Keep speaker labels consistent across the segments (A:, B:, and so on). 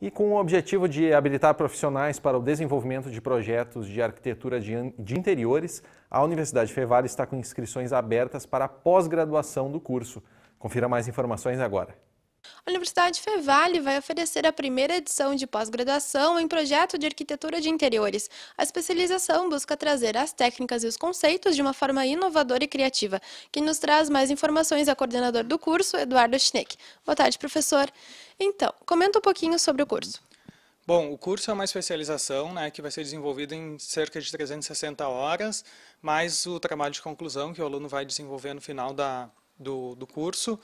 A: e com o objetivo de habilitar profissionais para o desenvolvimento de projetos de arquitetura de, de interiores, a Universidade Fevale está com inscrições abertas para a pós-graduação do curso. Confira mais informações agora.
B: A Universidade Fevale vai oferecer a primeira edição de pós-graduação em projeto de arquitetura de interiores. A especialização busca trazer as técnicas e os conceitos de uma forma inovadora e criativa. Quem nos traz mais informações é o coordenador do curso, Eduardo Schneck. Boa tarde, professor. Então, comenta um pouquinho sobre o curso.
A: Bom, o curso é uma especialização né, que vai ser desenvolvida em cerca de 360 horas, mais o trabalho de conclusão que o aluno vai desenvolver no final da, do, do curso.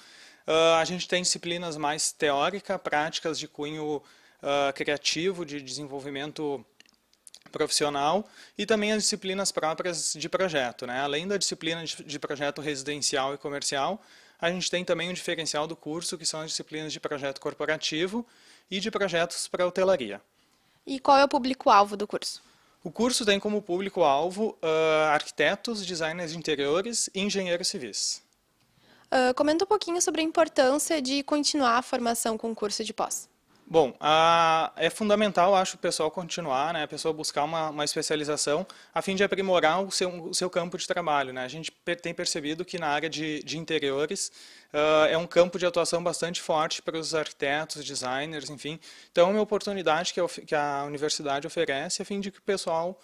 A: Uh, a gente tem disciplinas mais teórica, práticas de cunho uh, criativo, de desenvolvimento profissional e também as disciplinas próprias de projeto. Né? Além da disciplina de projeto residencial e comercial, a gente tem também um diferencial do curso, que são as disciplinas de projeto corporativo e de projetos para hotelaria. E qual é o público-alvo do curso? O curso tem como público-alvo uh, arquitetos, designers de interiores e engenheiros civis.
B: Ah, comenta um pouquinho sobre a importância de continuar a formação com o curso de pós.
A: Bom, a, é fundamental, acho, o pessoal continuar, né, a pessoa buscar uma, uma especialização a fim de aprimorar o seu, o seu campo de trabalho. Né? A gente per, tem percebido que na área de, de interiores uh, é um campo de atuação bastante forte para os arquitetos, designers, enfim. Então, é uma oportunidade que a, que a universidade oferece a fim de que o pessoal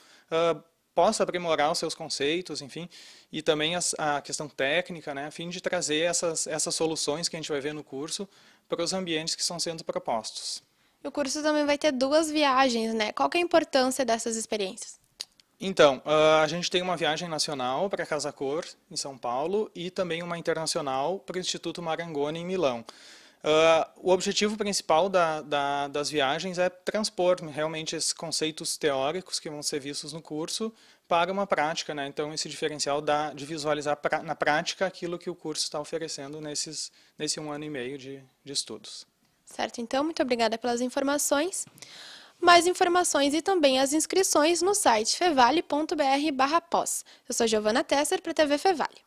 A: uh, possa aprimorar os seus conceitos, enfim, e também a, a questão técnica, né, a fim de trazer essas, essas soluções que a gente vai ver no curso para os ambientes que estão sendo propostos.
B: O curso também vai ter duas viagens, né? Qual é a importância dessas experiências?
A: Então, ah, a gente tem uma viagem nacional para Casa Cor, em São Paulo, e também uma internacional para o Instituto Marangoni, em Milão. Uh, o objetivo principal da, da, das viagens é transpor realmente esses conceitos teóricos que vão ser vistos no curso para uma prática, né? Então esse diferencial de visualizar pra, na prática aquilo que o curso está oferecendo nesses, nesse um ano e meio de, de estudos.
B: Certo, então muito obrigada pelas informações. Mais informações e também as inscrições no site fevale.br/pós. Eu sou Giovana Tesser para a TV Fevale.